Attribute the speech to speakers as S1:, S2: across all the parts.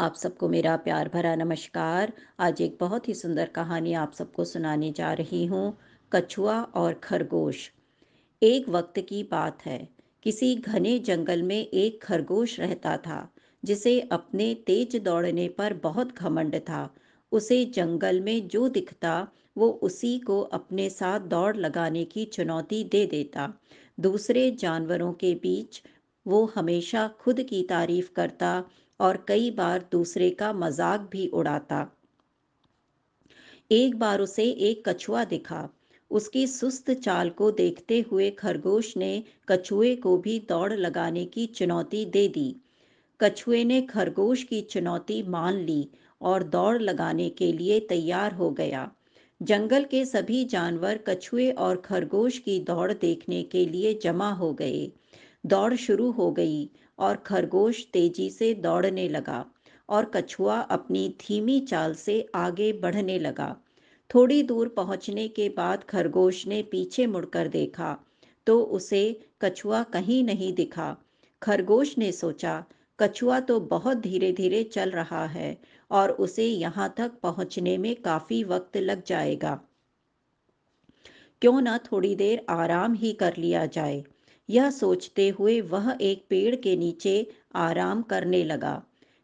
S1: आप सबको मेरा प्यार भरा नमस्कार आज एक बहुत ही सुंदर कहानी आप सबको सुनाने जा रही हूँ कछुआ और खरगोश एक वक्त की बात है किसी घने जंगल में एक खरगोश रहता था जिसे अपने तेज दौड़ने पर बहुत घमंड था उसे जंगल में जो दिखता वो उसी को अपने साथ दौड़ लगाने की चुनौती दे देता दूसरे जानवरों के बीच वो हमेशा खुद की तारीफ करता और कई बार दूसरे का मजाक भी उड़ाता एक बार उसे एक कछुआ दिखा उसकी सुस्त चाल को देखते हुए खरगोश ने कछुए को भी दौड़ लगाने की चुनौती दे दी कछुए ने खरगोश की चुनौती मान ली और दौड़ लगाने के लिए तैयार हो गया जंगल के सभी जानवर कछुए और खरगोश की दौड़ देखने के लिए जमा हो गए दौड़ शुरू हो गई और खरगोश तेजी से दौड़ने लगा और कछुआ अपनी धीमी चाल से आगे बढ़ने लगा थोड़ी दूर पहुंचने के बाद खरगोश ने पीछे मुड़कर देखा तो उसे कछुआ कहीं नहीं दिखा खरगोश ने सोचा कछुआ तो बहुत धीरे धीरे चल रहा है और उसे यहाँ तक पहुंचने में काफी वक्त लग जाएगा क्यों ना थोड़ी देर आराम ही कर लिया जाए यह सोचते हुए वह एक पेड़ के नीचे आराम करने लगा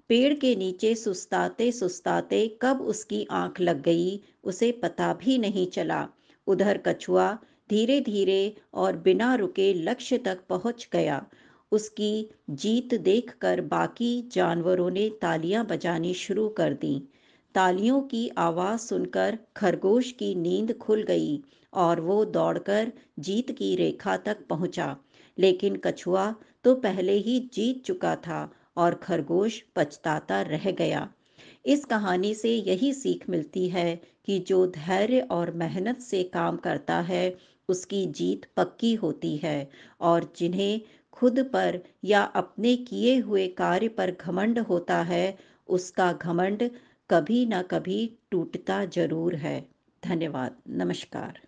S1: पेड़ के नीचे सुस्ताते सुस्ताते कब उसकी आंख लग गई उसे पता भी नहीं चला उधर कछुआ धीरे धीरे और बिना रुके लक्ष्य तक पहुंच गया उसकी जीत देखकर बाकी जानवरों ने तालियां बजानी शुरू कर दी तालियों की आवाज़ सुनकर खरगोश की नींद खुल गई और वो दौड़कर जीत की रेखा तक पहुंचा लेकिन कछुआ तो पहले ही जीत चुका था और खरगोश पछताता रह गया इस कहानी से यही सीख मिलती है कि जो धैर्य और मेहनत से काम करता है उसकी जीत पक्की होती है और जिन्हें खुद पर या अपने किए हुए कार्य पर घमंड होता है उसका घमंड कभी ना कभी टूटता जरूर है धन्यवाद नमस्कार